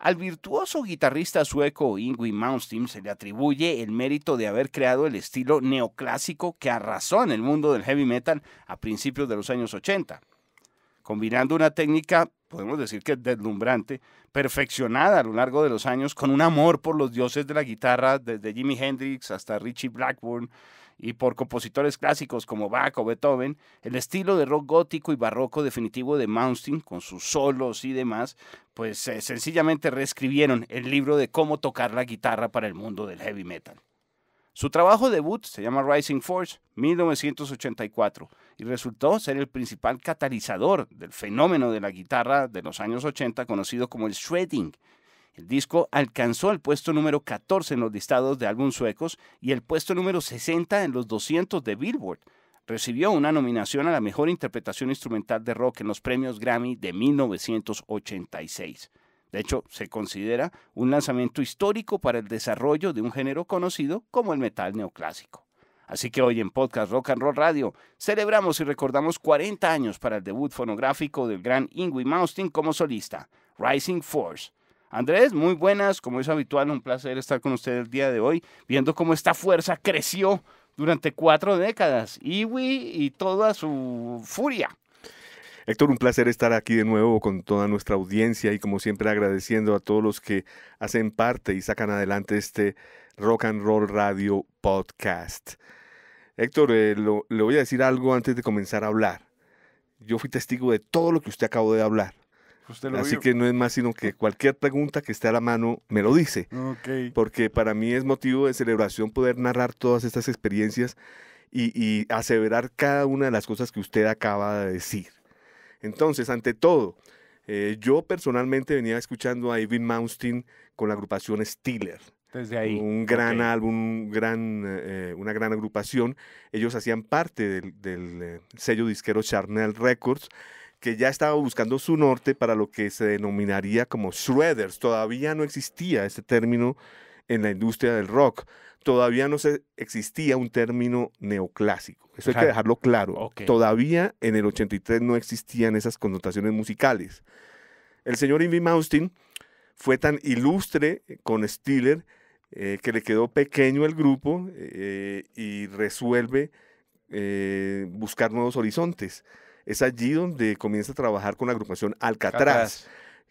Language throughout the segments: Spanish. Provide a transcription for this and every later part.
Al virtuoso guitarrista sueco Ingui Malmsteen se le atribuye el mérito de haber creado el estilo neoclásico que arrasó en el mundo del heavy metal a principios de los años 80, combinando una técnica, podemos decir que deslumbrante, perfeccionada a lo largo de los años con un amor por los dioses de la guitarra, desde Jimi Hendrix hasta Richie Blackburn, y por compositores clásicos como Bach o Beethoven, el estilo de rock gótico y barroco definitivo de Mountain, con sus solos y demás, pues sencillamente reescribieron el libro de cómo tocar la guitarra para el mundo del heavy metal. Su trabajo debut se llama Rising Force 1984 y resultó ser el principal catalizador del fenómeno de la guitarra de los años 80 conocido como el shredding, el disco alcanzó el puesto número 14 en los listados de álbum suecos y el puesto número 60 en los 200 de Billboard. Recibió una nominación a la mejor interpretación instrumental de rock en los premios Grammy de 1986. De hecho, se considera un lanzamiento histórico para el desarrollo de un género conocido como el metal neoclásico. Así que hoy en Podcast Rock and Roll Radio celebramos y recordamos 40 años para el debut fonográfico del gran Ingui Maustin como solista, Rising Force. Andrés, muy buenas, como es habitual, un placer estar con usted el día de hoy, viendo cómo esta fuerza creció durante cuatro décadas, Iwi y toda su furia. Héctor, un placer estar aquí de nuevo con toda nuestra audiencia y como siempre agradeciendo a todos los que hacen parte y sacan adelante este Rock and Roll Radio Podcast. Héctor, eh, le voy a decir algo antes de comenzar a hablar. Yo fui testigo de todo lo que usted acabó de hablar. Pues, Así que no es más sino que cualquier pregunta que esté a la mano me lo dice. Porque para mí es motivo de celebración poder narrar todas estas experiencias y, aseverar cada una de las cosas que usted acaba de decir. Entonces, ante todo, eh, yo personalmente venía escuchando a Evan Mounstein con la agrupación Steeler. Desde ahí. Un gran álbum, gran, eh, una gran agrupación. Ellos hacían parte del, eh, sello disquero Charnel Records que ya estaba buscando su norte para lo que se denominaría como shredders. Todavía no existía ese término en la industria del rock. Todavía no existía un término neoclásico. Eso hay que dejarlo claro. Todavía en el 83 no existían esas connotaciones musicales. El señor Jimmy Maustin fue tan ilustre con Steeler eh, que le quedó pequeño el grupo eh, y resuelve eh, buscar nuevos horizontes es allí donde comienza a trabajar con la agrupación Alcatraz,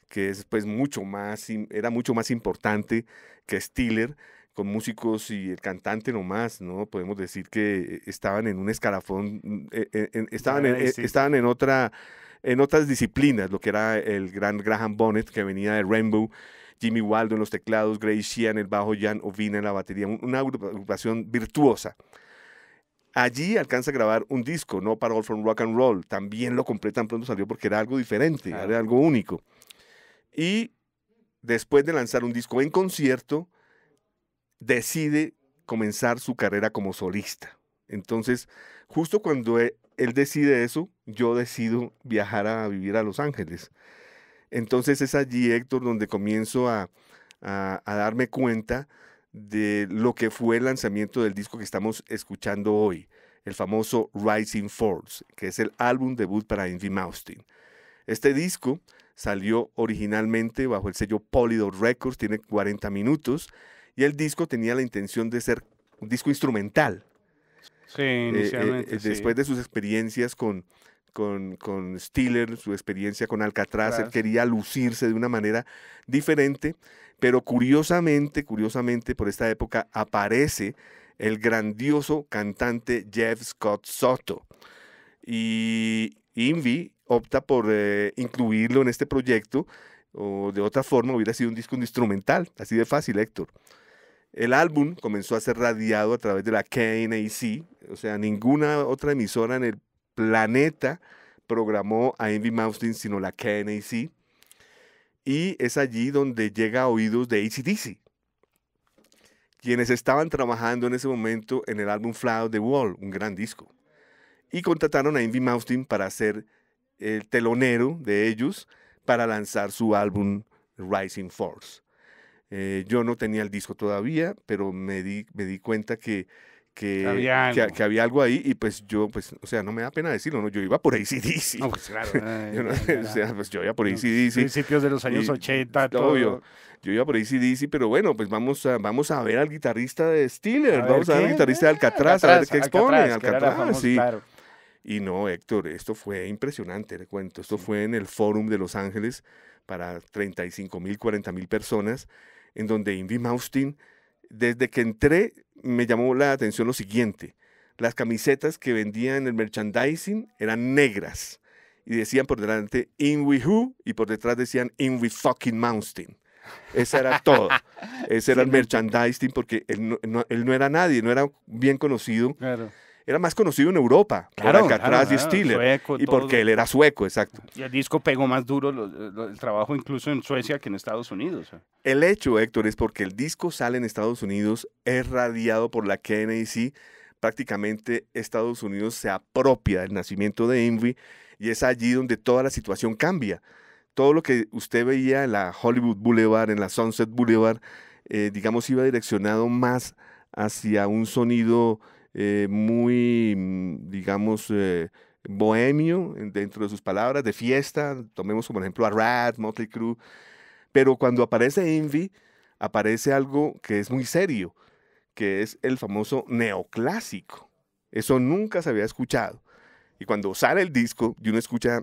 que es pues mucho más, era mucho más importante que Stiller con músicos y el cantante nomás, ¿no? Podemos decir que estaban en un escarafón, mm, e, e, estaban, en, e, estaban en otra, en otras disciplinas, lo que era el gran Graham Bonnet, que venía de Rainbow, Jimmy Waldo en los teclados, Gray Shea en el bajo, Jan Ovina en la batería, una agrupación virtuosa. Allí alcanza a grabar un disco, No para All from Rock and Roll. También lo compré tan pronto salió porque era algo diferente, era algo único. Y después de lanzar un disco en concierto, decide comenzar su carrera como solista. Entonces, justo cuando e, él decide eso, yo decido viajar a vivir a Los Ángeles. Entonces es allí, Héctor, donde comienzo a, a darme cuenta de lo que fue el lanzamiento del disco que estamos escuchando hoy, el famoso Rising Force, que es el álbum debut para Envy Maustin. Este disco salió originalmente bajo el sello Polydor Records, tiene 40 minutos, y el disco tenía la intención de ser un disco instrumental. Sí, eh, eh, después de sus experiencias con, con, con Stiller, su experiencia con Alcatraz, Alcatraz, él quería lucirse de una manera diferente pero curiosamente, curiosamente, por esta época aparece el grandioso cantante Jeff Scott Soto. Y Invi opta por eh, incluirlo en este proyecto, o de otra forma hubiera sido un disco instrumental, así de fácil, Héctor. El álbum comenzó a ser radiado a través de la KNAC, o sea, ninguna otra emisora en el planeta programó a Envy Mountain sino la KNAC y es allí donde llega a oídos de ACDC, quienes estaban trabajando en ese momento en el álbum Flow of the Wall, un gran disco. Y contrataron a Envy Moustin para ser el telonero de ellos para lanzar su álbum Rising Force. Eh, yo no tenía el disco todavía, pero me di, me di cuenta que que había, que, había algo ahí y pues yo, pues, o sea, no me da pena decirlo, ¿no? Yo iba por ACDC. No, pues claro. yo eh, o sea, pues yo iba por ACDC. Principios de los años 80, todo. Yo iba por ACDC, pero bueno, pues vamos a, vamos a ver al guitarrista de Steeler, vamos a ver al guitarrista de Alcatraz, a ver qué expone. Alcatraz, sí. Y no, Héctor, esto fue impresionante, le cuento. Esto fue en el Forum de Los Ángeles para 35 mil, 40 mil personas, en donde Invi Maustin desde que entré me llamó la atención lo siguiente. Las camisetas que vendían en el merchandising eran negras y decían por delante In We Who y por detrás decían In We Fucking Mountain. Esa era todo. Ese era el merchandising porque él no, él no, era nadie, no era bien conocido. Claro era más conocido en Europa, por Alcatraz y Stiller. y porque él era sueco, exacto. Y el disco pegó más duro el trabajo incluso en Suecia que en Estados Unidos. ¿eh? El hecho, Héctor, es porque el disco sale en Estados Unidos, es radiado por la KNAC, prácticamente Estados Unidos se apropia del nacimiento de Envy y es allí donde toda la situación cambia. Todo lo que usted veía en la Hollywood Boulevard, en la Sunset Boulevard, eh, digamos, iba direccionado más hacia un sonido eh, muy, mm, digamos, eh, bohemio dentro de sus palabras, de fiesta. Tomemos como ejemplo a Rat, Motley Crue. Pero cuando aparece Envy, aparece algo que es muy serio, que es el famoso neoclásico. Eso nunca se había escuchado. Y cuando sale el disco y uno escucha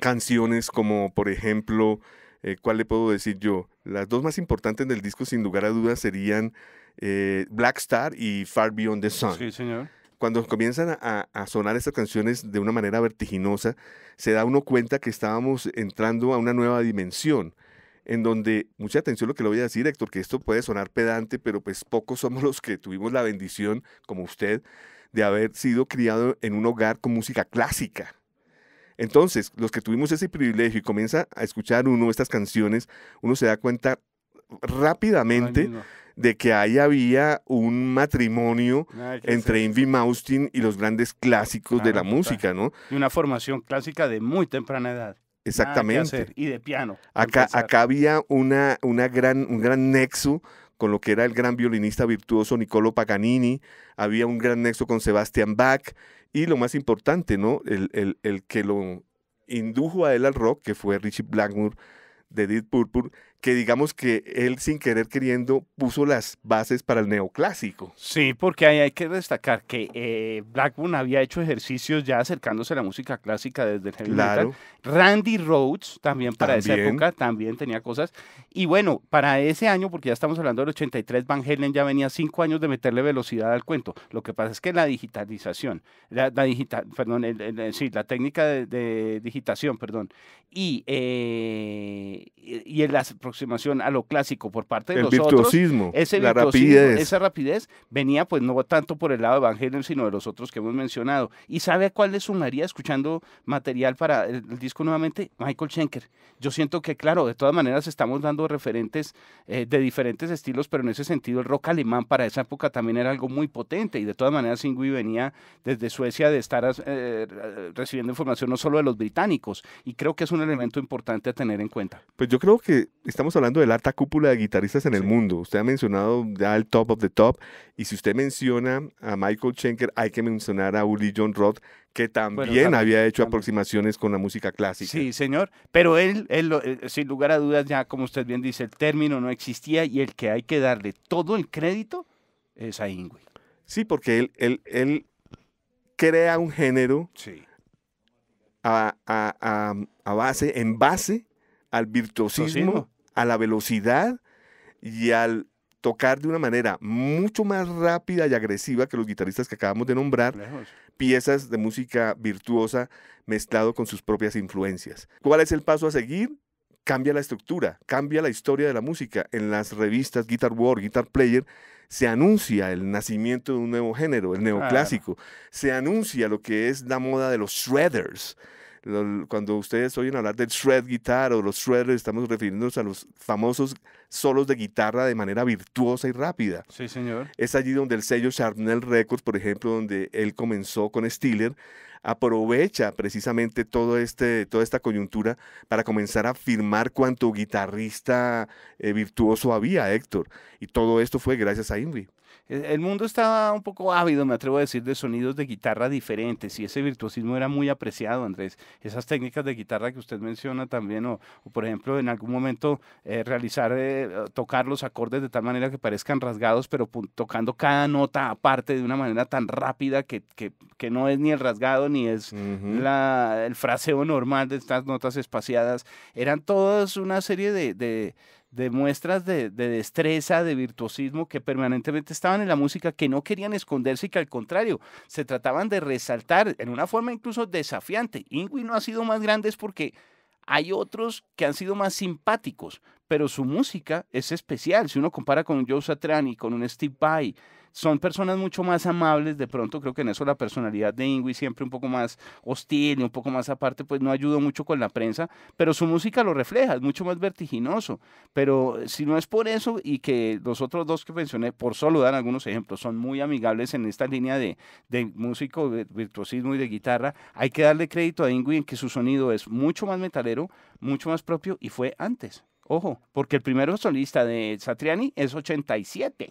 canciones como, por ejemplo, eh, ¿cuál le puedo decir yo? Las dos más importantes del disco, sin lugar a dudas, serían eh, Black Star y Far Beyond the Sun. Sí, señor. Cuando comienzan a, sonar estas canciones de una manera vertiginosa, se da uno cuenta que estábamos entrando a una nueva dimensión en donde, mucha atención lo que le voy a decir, Héctor, que esto puede sonar pedante, pero pues pocos somos los que tuvimos la bendición, como usted, de haber sido criado en un hogar con música clásica. Entonces, los que tuvimos ese privilegio y comienza a escuchar uno estas canciones, uno se da cuenta rápidamente de que ahí había un matrimonio entre Invi Maustin y los grandes clásicos de la música, ¿no? Y una formación clásica de muy temprana edad. Exactamente. y de piano. Acá, acá había una, una gran, un gran nexo con lo que era el gran violinista virtuoso Niccolo Paganini, había un gran nexo con Sebastian Bach y lo más importante, ¿no? El, que lo indujo a él al rock, que fue Richie Blackmore de Deep Purple, que digamos que él sin querer queriendo puso las bases para el neoclásico. Sí, porque ahí hay que destacar que eh, Blackburn había hecho ejercicios ya acercándose a la música clásica desde el heavy Randy Rhodes también para esa época también tenía cosas. Y bueno, para ese año, porque ya estamos hablando del 83, Van Halen ya venía cinco años de meterle velocidad al cuento. Lo que pasa es que la digitalización, la, digital, perdón, sí, la técnica de, digitación, perdón, y, eh, y en las aproximación a lo clásico por parte de los otros. Virtuosismo, la rapidez. Esa rapidez venía pues no tanto por el lado de Evangelion, sino de los otros que hemos mencionado. ¿Y sabe a cuál le sumaría escuchando material para el, disco nuevamente? Michael Schenker. Yo siento que, claro, de todas maneras estamos dando referentes eh, de diferentes estilos, pero en ese sentido el rock alemán para esa época también era algo muy potente y de todas maneras Ingui venía desde Suecia de estar eh, recibiendo información no solo de los británicos y creo que es un elemento importante a tener en cuenta. Pues yo creo que está estamos hablando de la alta cúpula de guitarristas en el mundo. Usted ha mencionado ya el top of the top. Y si usted menciona a Michael Schenker, hay que mencionar a Uli John Roth, que también había hecho aproximaciones con la música clásica. Sí, señor, pero él, él, eh, sin lugar a dudas, ya como usted bien dice, el término no existía y el que hay que darle todo el crédito es a Ingui. Sí, porque él, él, él crea un género a, base, en base al virtuosismo a la velocidad y al tocar de una manera mucho más rápida y agresiva que los guitarristas que acabamos de nombrar, piezas de música virtuosa mezclado con sus propias influencias. ¿Cuál es el paso a seguir? Cambia la estructura, cambia la historia de la música. En las revistas Guitar World, Guitar Player, se anuncia el nacimiento de un nuevo género, el neoclásico. Se anuncia lo que es la moda de los shredders cuando ustedes oyen hablar del shred guitar o los Shredder, estamos refiriéndonos a los famosos solos de guitarra de manera virtuosa y rápida. Sí, señor. Es allí donde el sello Charnel Records, por ejemplo, donde él comenzó con Steeler, aprovecha precisamente todo este, toda esta coyuntura para comenzar a firmar cuánto guitarrista eh, virtuoso había, Héctor. Y todo esto fue gracias a Invi. El mundo estaba un poco ávido, me atrevo a decir, de sonidos de guitarra diferentes y ese virtuosismo era muy apreciado, Andrés. Esas técnicas de guitarra que usted menciona también, o, por ejemplo, en algún momento eh, realizar, eh, tocar los acordes de tal manera que parezcan rasgados, pero tocando cada nota aparte de una manera tan rápida que, no es ni el rasgado ni es el fraseo normal de estas notas espaciadas. Eran todas una serie de de muestras de, destreza, de virtuosismo que permanentemente estaban en la música, que no querían esconderse y que al contrario, se trataban de resaltar en una forma incluso desafiante. Ingui no ha sido más grande es porque hay otros que han sido más simpáticos, pero su música es especial. Si uno compara con un Joe Satriani, con un Steve Vai, son personas mucho más amables. De pronto, creo que en eso la personalidad de Ingui, siempre un poco más hostil y un poco más aparte, pues no ayudó mucho con la prensa, pero su música lo refleja, es mucho más vertiginoso. Pero eh, si no es por eso y que los otros dos que mencioné, por solo dar algunos ejemplos, son muy amigables en esta línea de, de músico, de virtuosismo y de guitarra, hay que darle crédito a Ingui en que su sonido es mucho más metalero, mucho más propio y fue antes. Ojo, porque el primer solista de Satriani es 87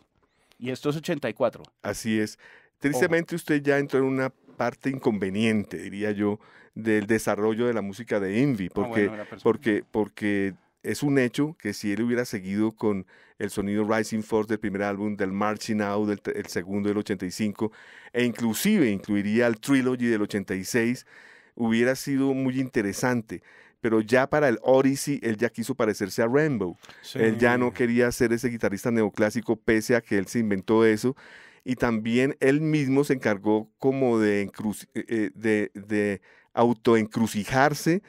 y esto es 84. Así es. Tristemente usted ya entró en una parte inconveniente, diría yo, del desarrollo de la música de Envy, ah, porque, porque, porque es un hecho que si él hubiera seguido con el sonido Rising Force del primer álbum, del Marching Out del segundo del 85, e inclusive incluiría el Trilogy del 86, hubiera sido muy interesante pero ya para el Odyssey él ya quiso parecerse a Rainbow. Él ya no quería ser ese guitarrista neoclásico pese a que él se inventó eso. Y también él mismo se encargó como de, eh, eh, de, autoencrucijarse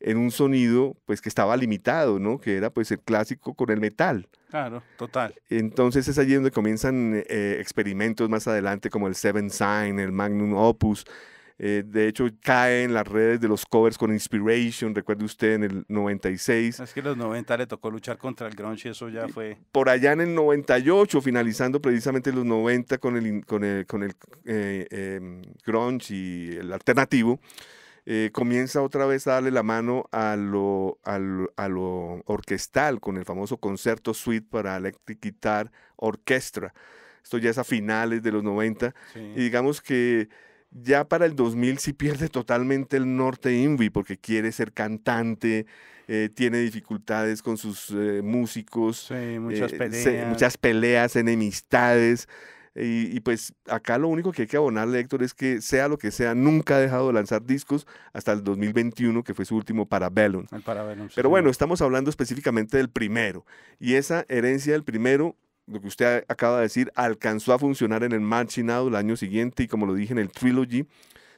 en un sonido pues que estaba limitado, ¿no? Que era pues el clásico con el metal. Claro, total. Entonces es allí donde comienzan eh, experimentos más adelante como el Seven Sign, el Magnum Opus, eh, de hecho, cae en las redes de los covers con Inspiration, recuerde usted, en el 96. Es que en los 90 le tocó luchar contra el grunge eso ya fue... Por allá en el 98, finalizando precisamente los 90 con el, con el, con eh, el em, grunge y el alternativo, eh, comienza otra vez a darle la mano a lo, a lo, lo orquestal con el famoso concierto suite para Electric Guitar Orchestra. Esto ya es a finales de los 90. Y digamos que ya para el 2000 sí pierde totalmente el norte Invi porque quiere ser cantante, eh, tiene dificultades con sus eh, músicos, eh, muchas, peleas. muchas peleas, enemistades. Y, pues acá lo único que hay que abonarle, Héctor, es que sea lo que sea, nunca ha dejado de lanzar discos hasta el 2021, que fue su último para Bellon. Ah, Pero bueno, estamos hablando específicamente del primero. Y esa herencia del primero lo que usted acaba de decir, alcanzó a funcionar en el Marching Out el año siguiente y como lo dije en el Trilogy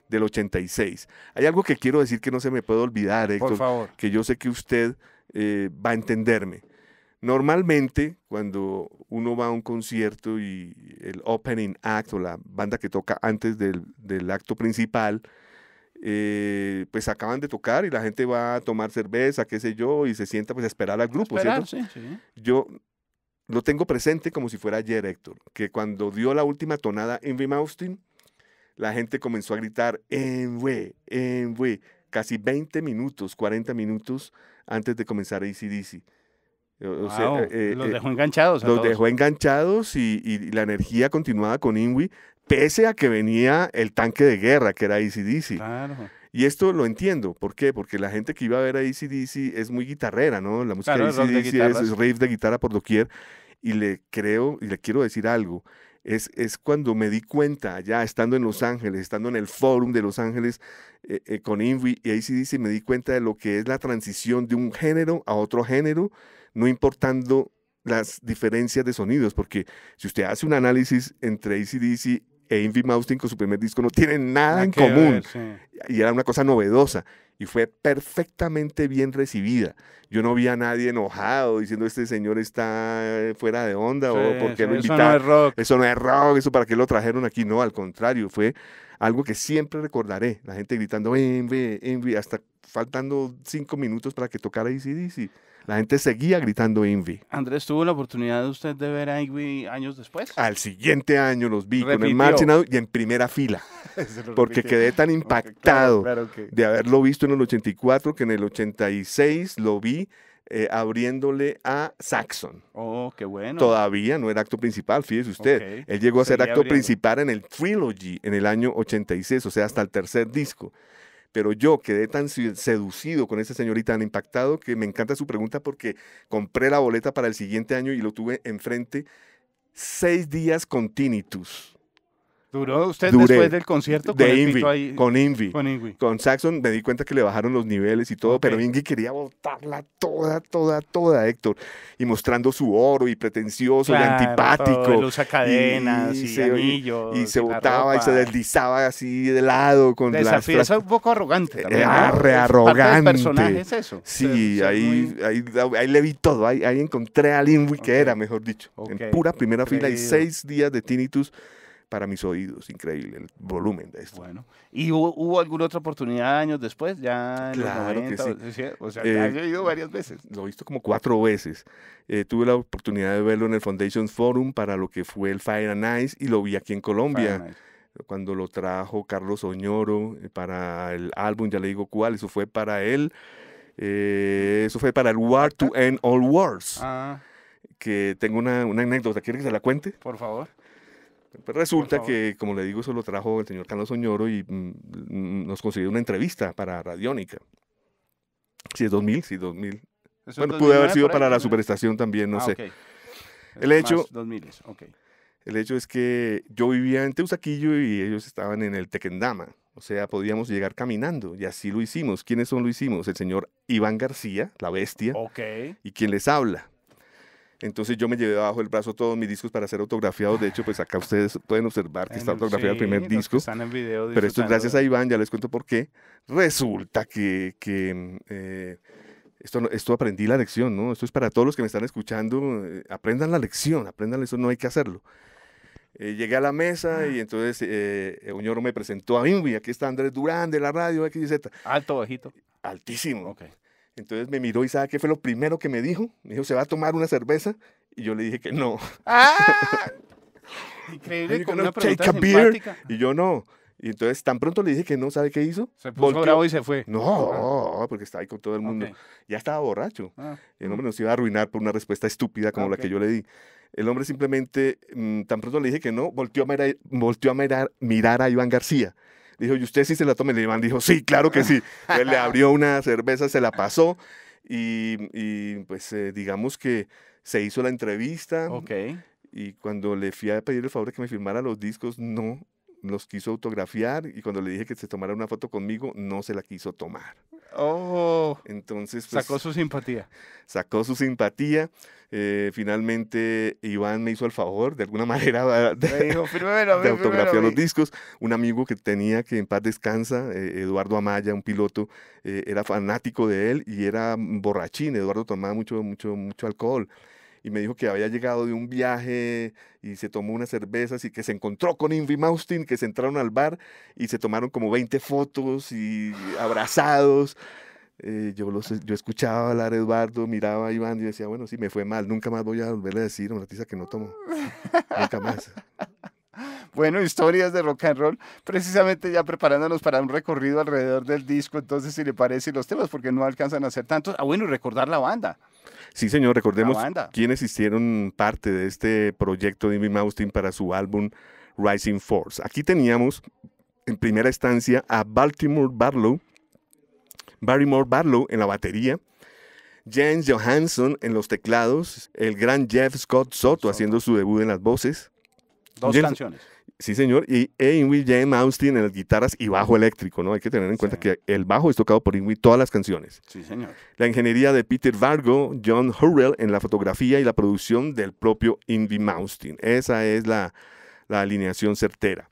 del 86. Hay algo que quiero decir que no se me puede olvidar, Héctor, Por favor. que yo sé que usted eh, va a entenderme. Normalmente, cuando uno va a un concierto y el opening act o la banda que toca antes del, acto principal, eh, pues acaban de tocar y la gente va a tomar cerveza, qué sé yo, y se sienta pues a esperar al grupo, ¿cierto? Sí, sí. Yo lo tengo presente como si fuera ayer, Héctor, que cuando dio la última tonada en Maustin, la gente comenzó a gritar, En we casi 20 minutos, 40 minutos antes de comenzar ACDC. O, eh, eh, los dejó enganchados. los dejó enganchados y, la energía continuaba con Inwi, pese a que venía el tanque de guerra que era ACDC. Claro. Y esto lo entiendo. ¿Por qué? Porque la gente que iba a ver a ACDC es muy guitarrera, ¿no? La música de ACDC es, es de guitarra por doquier. Y le creo, y le quiero decir algo. Es, es, cuando me di cuenta, ya estando en Los Ángeles, estando en el Forum de Los Ángeles eh, eh, con Invi y ACDC, me di cuenta de lo que es la transición de un género a otro género, no importando las diferencias de sonidos, porque si usted hace un análisis entre ACDC e Invi Maustin con su primer disco no tienen nada en común. Y era una cosa novedosa. Y fue perfectamente bien recibida. Yo no vi a nadie enojado diciendo este señor está fuera de onda o porque lo invitaron. Eso no es rock. Eso es para qué lo trajeron aquí. No, al contrario, fue algo que siempre recordaré. La gente gritando Envy, Envy, hasta faltando cinco minutos para que tocara ACDC. E la gente seguía gritando Invi. Andrés, ¿tuvo la oportunidad de usted de ver a Invi años después? Al siguiente año los vi con el Marching y en primera fila. porque quedé tan impactado de haberlo visto en el 84 que en el 86 lo vi eh, abriéndole a Saxon. Oh, qué bueno. Todavía no era acto principal, fíjese usted. Él llegó a ser acto principal en el Trilogy en el año 86, o sea, hasta el tercer disco pero yo quedé tan seducido con ese señorita, tan impactado que me encanta su pregunta porque compré la boleta para el siguiente año y lo tuve enfrente seis días con tinnitus. ¿Duró usted después del concierto con Invi, Con Invi. Con Saxon me di cuenta que le bajaron los niveles y todo, pero Invi quería botarla toda, toda, toda, Héctor. Y mostrando su oro y pretencioso y antipático. Todo, cadenas y, se, anillos. Y, se botaba y se deslizaba así de lado con Desafío, Eso es un poco arrogante eh, también. Ah, era personaje es eso. Sí, ahí, le vi todo. Ahí, ahí encontré al Invi que era, mejor dicho. En pura primera fila y seis días de tinnitus para mis oídos, increíble el volumen de esto. Bueno, ¿y hubo, alguna otra oportunidad años después? Ya claro que sí. O sea, eh, ya he ido varias veces. Lo he visto como cuatro veces. Eh, tuve la oportunidad de verlo en el Foundation Forum para lo que fue el Fire and Ice y lo vi aquí en Colombia cuando lo trajo Carlos Oñoro eh, para el álbum, ya le digo cuál, eso fue para él, eso fue para el War to End All Wars. Ah. Que tengo una, una anécdota, ¿quiere que se la cuente? Por favor. Pues resulta que, como le digo, eso lo trajo el señor Carlos Soñoro y mm, mm, nos consiguió una entrevista para Radiónica. Si es 2000, si 2000. bueno, pudo haber sido para la superestación también, no ah, sé. El hecho... El hecho es que yo vivía en Teusaquillo y ellos estaban en el Tequendama. O sea, podíamos llegar caminando y así lo hicimos. ¿Quiénes son lo hicimos? El señor Iván García, la bestia. Ok. Y quien les habla, entonces yo me llevé abajo el brazo todos mis discos para ser autografiados. De hecho, pues acá ustedes pueden observar que está autografiado el primer disco. Están en video pero esto es gracias a Iván, ya les cuento por qué. Resulta que, eh, esto, esto aprendí la lección, ¿no? Esto es para todos los que me están escuchando. Eh, aprendan la lección, aprendan eso, no hay que hacerlo. Eh, llegué a la mesa y ah. entonces eh, me presentó a mí. Aquí está Andrés Durán de la radio X, Y, Z. Alto, bajito. Altísimo. Okay. Entonces me miró y ¿sabe qué fue lo primero que me dijo? Me dijo, ¿se va a tomar una cerveza? Y yo le dije que no. ¡Ah! Increíble, con una pregunta simpática. Y yo no. Y entonces tan pronto le dije que no, ¿sabe qué hizo? Se puso Volteó. y se fue. No, ah. porque estaba ahí con todo el mundo. Ya estaba borracho. Ah, el hombre nos iba a arruinar por una respuesta estúpida como la que yo le di. El hombre simplemente, mm, tan pronto le dije que no, volteó a mirar a Iván García. Dijo, ¿y usted sí se la toma? le Iván dijo, sí, claro que sí. le abrió una cerveza, se la pasó y, pues eh, digamos que se hizo la entrevista. Ok. Y cuando le fui a pedir el favor de que me firmara los discos, no, nos quiso autografiar y cuando le dije que se tomara una foto conmigo, no se la quiso tomar. Oh. Entonces. sacó pues, su simpatía. Sacó su simpatía. Eh, finalmente, Iván me hizo el favor, de alguna manera, de, autografiar los discos. Un amigo que tenía que en paz descansa, eh, Eduardo Amaya, un piloto, eh, era fanático de él y era borrachín. Eduardo tomaba mucho, mucho, mucho alcohol y me dijo que había llegado de un viaje y se tomó unas cervezas y que se encontró con Invi Maustin, que se entraron al bar y se tomaron como 20 fotos y abrazados. Eh, yo, los, yo escuchaba hablar a Eduardo, miraba a Iván y decía, bueno, sí, me fue mal, nunca más voy a volver a decir una tiza que no tomo. nunca más. Bueno, historias de rock and roll, precisamente ya preparándonos para un recorrido alrededor del disco, entonces si le parece los temas, porque no alcanzan a ser tantos. Ah, bueno, y recordar la banda. Sí, señor, recordemos quiénes hicieron parte de este proyecto de Jimmy Austin para su álbum Rising Force. Aquí teníamos en primera instancia a Baltimore Barlow, Barrymore Barlow en la batería, James Johansson en los teclados, el gran Jeff Scott Soto, haciendo su debut en las voces. Dos canciones. Sí, señor. Y e Ingrid J. Austin en las guitarras y bajo eléctrico, ¿no? Hay que tener en cuenta que el bajo es tocado por Ingrid todas las canciones. Sí, señor. La ingeniería de Peter Vargo, John Hurrell en la fotografía y la producción del propio Ingrid Maustin. Esa es la, la alineación certera.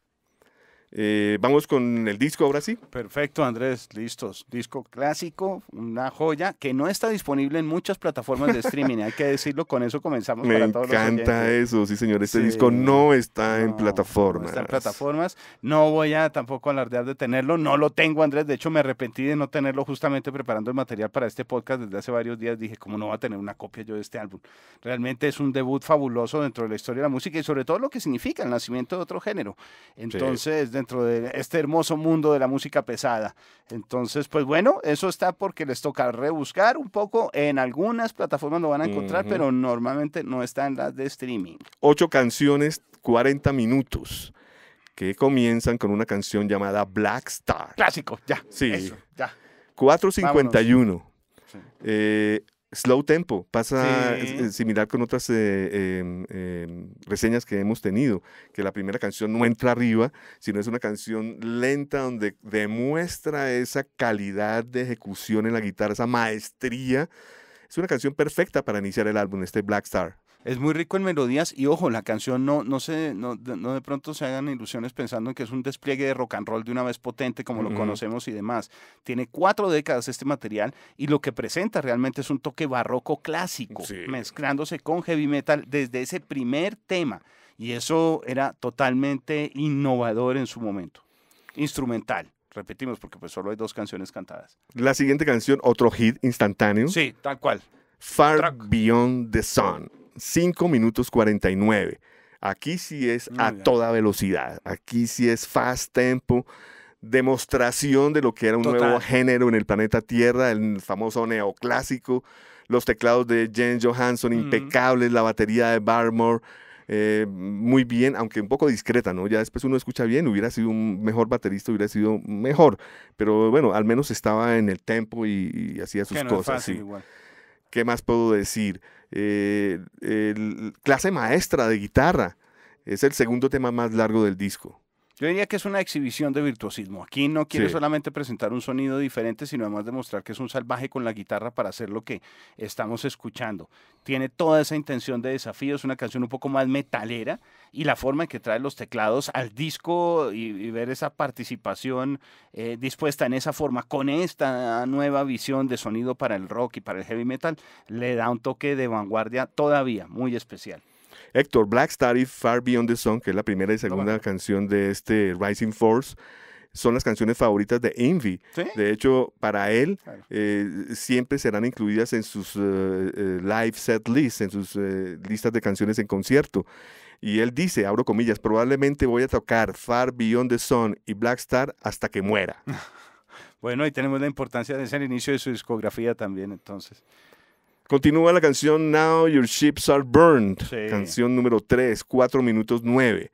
Eh, vamos con el disco ahora sí. Perfecto, Andrés, listos. Disco clásico, una joya que no está disponible en muchas plataformas de streaming, hay que decirlo, con eso comenzamos. Me para encanta eso, sí señor, este disco no está en plataformas. No está en plataformas, no voy a tampoco alardear de tenerlo, no lo tengo Andrés, de hecho me arrepentí de no tenerlo justamente preparando el material para este podcast desde hace varios días, dije, ¿cómo no va a tener una copia yo de este álbum? Realmente es un debut fabuloso dentro de la historia de la música y sobre todo lo que significa el nacimiento de otro género. Entonces, dentro dentro de este hermoso mundo de la música pesada. Entonces, pues bueno, eso está porque les toca rebuscar un poco. En algunas plataformas lo van a encontrar, pero normalmente no están las de streaming. Ocho canciones, 40 minutos que comienzan con una canción llamada Black Star. Clásico, ya. Sí. ya. 451. y slow tempo, pasa similar con otras eh, em, em, reseñas que hemos tenido, que la primera canción no entra arriba, sino es una canción lenta donde demuestra esa calidad de ejecución en la guitarra, esa maestría. Es una canción perfecta para iniciar el álbum, este Black Star. Es muy rico en melodías y ojo, la canción no, no, se, no, de pronto se hagan ilusiones pensando que es un despliegue de rock and roll de una vez potente como lo conocemos y demás. Tiene cuatro décadas este material y lo que presenta realmente es un toque barroco clásico, mezclándose con heavy metal desde ese primer tema. Y eso era totalmente innovador en su momento. Instrumental repetimos, porque pues solo hay dos canciones cantadas. La siguiente canción, otro hit instantáneo. Sí, tal cual. Far Beyond the Sun. 5 minutos 49. Aquí sí es ah, a toda velocidad, aquí sí es fast tempo, demostración de lo que era un nuevo género en el planeta Tierra, el famoso neoclásico, los teclados de James Johansson impecables, la batería de Barmore. Eh, muy bien, aunque un poco discreta, ¿no? Ya después uno escucha bien, hubiera sido un mejor baterista, hubiera sido mejor, pero bueno, al menos estaba en el tempo y, hacía sus cosas. ¿Qué más puedo decir? Eh, clase maestra de guitarra. Es el segundo tema más largo del disco. Yo diría que es una exhibición de virtuosismo. Aquí no quiere solamente presentar un sonido diferente, sino además demostrar que es un salvaje con la guitarra para hacer lo que estamos escuchando. Tiene toda esa intención de desafío, es una canción un poco más metalera y la forma en que trae los teclados al disco y, ver esa participación eh, dispuesta en esa forma, con esta nueva visión de sonido para el rock y para el heavy metal, le da un toque de vanguardia todavía muy especial. Héctor, Black Star y Far Beyond the Sun, que es la primera y ah, segunda canción de este Rising Force, son las canciones favoritas de Envy. De hecho, para él eh, siempre serán incluidas en sus eh, eh, live set lists, en sus listas de canciones en concierto. Y él dice, abro comillas, probablemente voy a tocar Far Beyond the Sun y Black Star hasta que muera. Bueno, y tenemos la importancia de ese inicio de su discografía también, entonces. Continúa la canción Now Your Ships Are Burned, canción número 3, 4 minutos 9.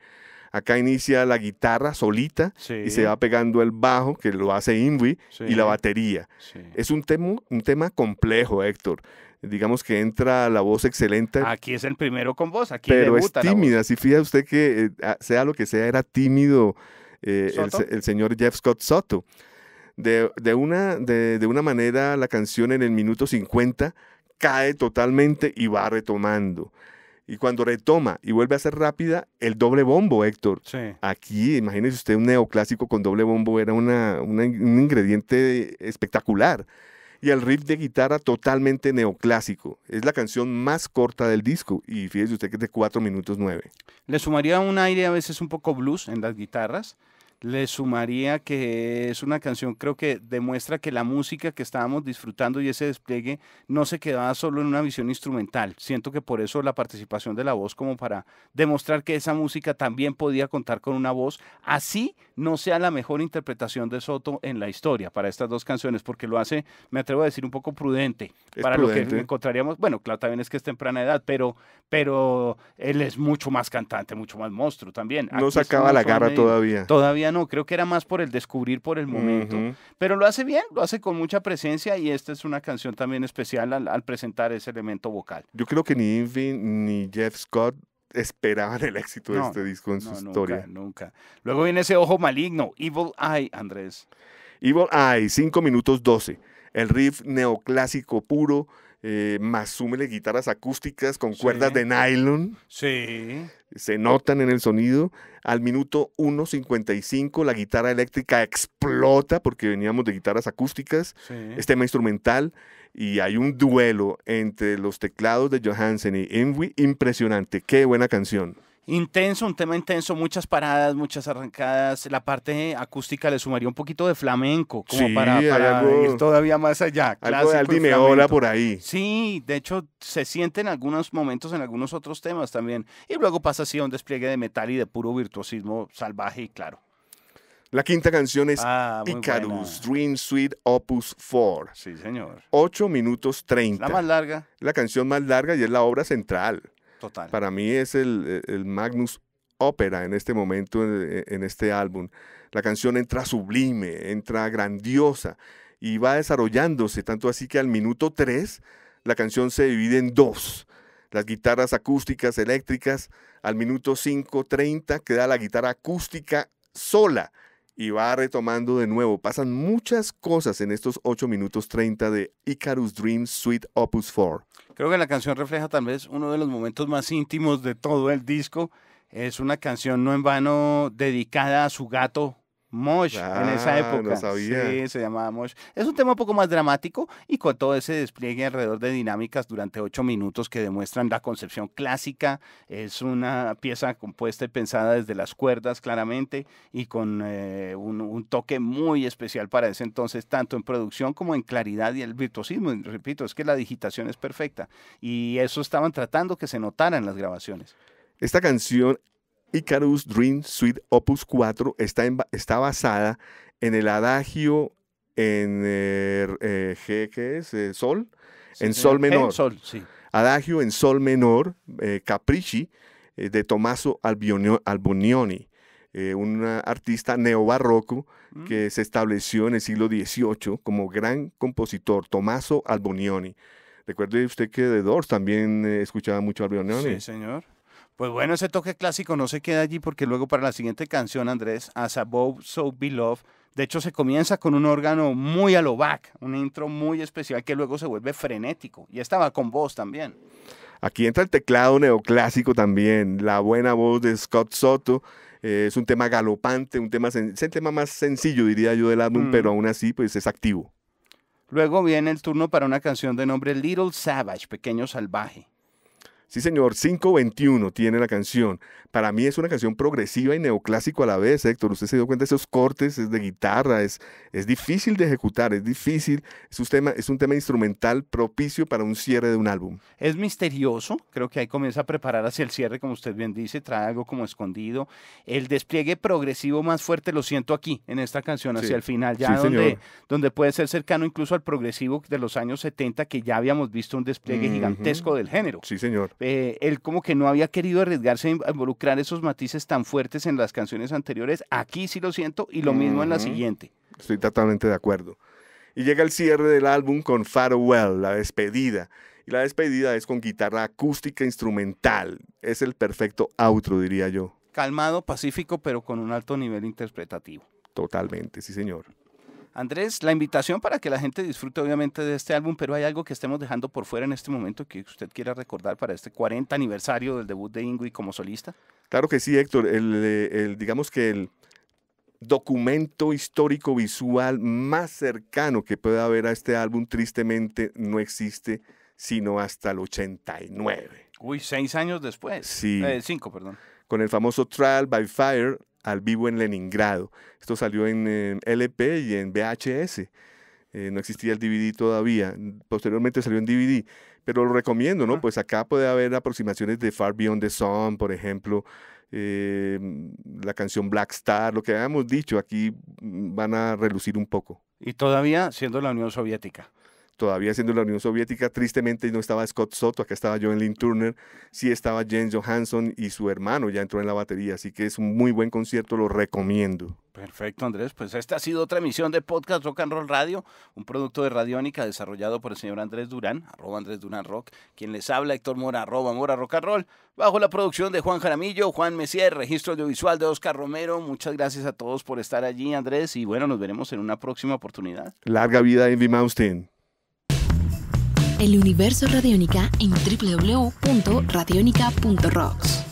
Acá inicia la guitarra solita y se va pegando el bajo, que lo hace Inwi, y la batería. Es un, tema, un tema complejo, Héctor. Digamos que entra la voz excelente. Aquí es el primero con voz, aquí Pero es tímida, si fíjate usted que eh, sea lo que sea, era tímido eh, el, señor Jeff Scott Soto. De, una, de, de, una manera la canción en el minuto 50 cae totalmente y va retomando. Y cuando retoma y vuelve a ser rápida, el doble bombo, Héctor. Aquí, imagínese usted, un neoclásico con doble bombo era un ingrediente espectacular. Y el riff de guitarra totalmente neoclásico. Es la canción más corta del disco. Y fíjese usted que es de 4 minutos 9. Le sumaría un aire a veces un poco blues en las guitarras le sumaría que es una canción creo que demuestra que la música que estábamos disfrutando y ese despliegue no se quedaba solo en una visión instrumental. Siento que por eso la participación de la voz como para demostrar que esa música también podía contar con una voz, así no sea la mejor interpretación de Soto en la historia para estas dos canciones, porque lo hace, me atrevo a decir, un poco prudente para lo que encontraríamos. Bueno, claro, también es que es temprana edad, pero, pero él es mucho más cantante, mucho más monstruo también. no sacaba la garra todavía. Todavía no, creo que era más por el descubrir por el momento. Pero lo hace bien, lo hace con mucha presencia y esta es una canción también especial al, presentar ese elemento vocal. Yo creo que ni Infin ni Jeff Scott esperaban el éxito de este disco en su historia. Nunca. Luego viene ese ojo maligno, Evil Eye, Andrés. Evil Eye, 5 minutos 12. El riff neoclásico puro, eh, más súmele guitarras acústicas con cuerdas de nylon. Sí se notan en el sonido. Al minuto 1.55 la guitarra eléctrica explota porque veníamos de guitarras acústicas, es tema instrumental y hay un duelo entre los teclados de Johansen y Enwi impresionante. Qué buena canción. Intenso, un tema intenso, muchas paradas, muchas arrancadas. La parte acústica le sumaría un poquito de flamenco, como para, ir todavía más allá. Algo de por ahí. Sí, de hecho se siente en algunos momentos, en algunos otros temas también. Y luego pasa así a un despliegue de metal y de puro virtuosismo salvaje y claro. La quinta canción es ah, Icarus Dream Suite Opus 4. Sí, señor. 8 minutos 30. La más larga. La canción más larga y es la obra central. Para mí es e, el, magnus ópera en este momento, e, en, este álbum. La canción entra sublime, entra grandiosa y va desarrollándose, tanto así que al minuto 3 la canción se divide en dos. Las guitarras acústicas eléctricas, al minuto 5.30 queda la guitarra acústica sola y va retomando de nuevo. Pasan muchas cosas en estos 8 minutos 30 de Icarus Dream Suite Opus 4. Creo que la canción refleja tal vez uno de los momentos más íntimos de todo el disco. Es una canción no en vano dedicada a su gato Mosh en esa ah, época. Sí, se llamaba Mosh. Es un tema un poco más dramático y con todo ese despliegue alrededor de dinámicas durante ocho minutos que demuestran la concepción clásica. Es una pieza compuesta y pensada desde las cuerdas claramente y con eh, un, toque muy especial para ese entonces, tanto en producción como en claridad y el virtuosismo. repito, es que la digitación es perfecta y eso estaban tratando que se notara en las grabaciones. Esta canción Icarus Dream Suite Opus 4 está, está basada en el adagio en sol, en Sol menor. sol, Adagio en Sol menor, eh, Capricci, eh, de Tommaso Albonioni, eh, un artista neobarroco mm. que se estableció en el siglo XVIII como gran compositor, Tommaso Albonioni. Recuerde usted que de Doors también escuchaba mucho a Sí, señor. Pues bueno, ese toque clásico no se queda allí porque luego para la siguiente canción, Andrés, As Above So Beloved, de hecho se comienza con un órgano muy a lo back, un intro muy especial que luego se vuelve frenético. Y estaba con voz también. Aquí entra el teclado neoclásico también, la buena voz de Scott Soto. Eh, es un tema galopante, un tema, es el tema más sencillo, diría yo, del álbum, pero mm. aún así pues es activo. Luego viene el turno para una canción de nombre Little Savage, Pequeño Salvaje. Sí, señor, 521 tiene la canción. Para mí es una canción progresiva y neoclásico a la vez, Héctor. Usted se dio cuenta de esos cortes, es de guitarra, es, es difícil de ejecutar, es difícil. Es un, tema, es un tema instrumental propicio para un cierre de un álbum. Es misterioso, creo que ahí comienza a preparar hacia el cierre, como usted bien dice, trae algo como escondido. El despliegue progresivo más fuerte lo siento aquí, en esta canción, hacia el final, ya donde, donde puede ser cercano incluso al progresivo de los años 70, que ya habíamos visto un despliegue gigantesco del género. Sí, señor. Eh, él como que no había querido arriesgarse a involucrar esos matices tan fuertes en las canciones anteriores. Aquí sí lo siento y lo mismo en la siguiente. Estoy totalmente de acuerdo. Y llega el cierre del álbum con Farewell, la despedida. Y la despedida es con guitarra acústica instrumental. Es el perfecto outro, diría yo. Calmado, pacífico, pero con un alto nivel interpretativo. Totalmente, sí, señor. Andrés, la invitación para que la gente disfrute obviamente de este álbum, pero hay algo que estemos dejando por fuera en este momento que usted quiera recordar para este 40 aniversario del debut de Ingui como solista. Claro que sí, Héctor. Eh, el, digamos que el documento histórico visual más cercano que pueda haber a este álbum, tristemente, no existe sino hasta el 89. Uy, seis años después. Sí. Eh, cinco, perdón. Con el famoso Trial by Fire, al vivo en Leningrado. Esto salió en, LP y en VHS. Eh, no existía el DVD todavía. Mm, posteriormente salió en DVD. Pero lo recomiendo, ¿no? Pues acá puede haber aproximaciones de Far Beyond the Sun, por ejemplo. Eh, mm, la canción Black Star, lo que habíamos dicho, aquí mm, van a relucir un poco. Y todavía siendo la Unión Soviética todavía siendo la Unión Soviética. Tristemente no estaba Scott Soto, acá estaba Lynn Turner, sí estaba James Johansson y su hermano ya entró en la batería, así que es un muy buen concierto, lo recomiendo. Perfecto, Andrés. Pues esta ha sido otra emisión de podcast Rock and Roll Radio, un producto de Radiónica desarrollado por el señor Andrés Durán, arroba Andrés Durán Rock, quien les habla, Héctor Mora, arroba Mora Rock and Roll, bajo la producción de Juan Jaramillo, Juan Messier, registro audiovisual de Oscar Romero. Muchas gracias a todos por estar allí, Andrés, y bueno, nos veremos en una próxima oportunidad. Larga vida, Envy Maustin el universo Radiónica en www.radionica.rocks.